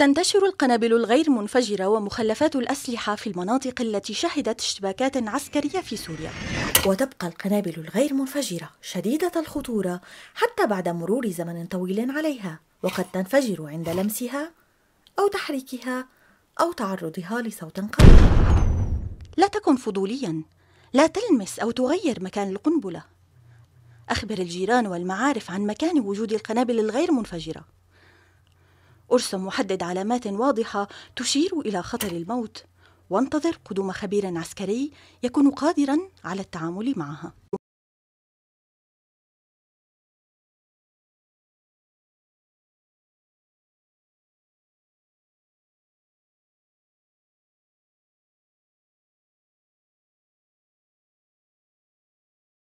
تنتشر القنابل الغير منفجرة ومخلفات الأسلحة في المناطق التي شهدت اشتباكات عسكرية في سوريا وتبقى القنابل الغير منفجرة شديدة الخطورة حتى بعد مرور زمن طويل عليها وقد تنفجر عند لمسها أو تحريكها أو تعرضها لصوت قوي لا تكن فضوليا لا تلمس أو تغير مكان القنبلة أخبر الجيران والمعارف عن مكان وجود القنابل الغير منفجرة ارسم وحدد علامات واضحة تشير إلى خطر الموت وانتظر قدوم خبير عسكري يكون قادرا على التعامل معها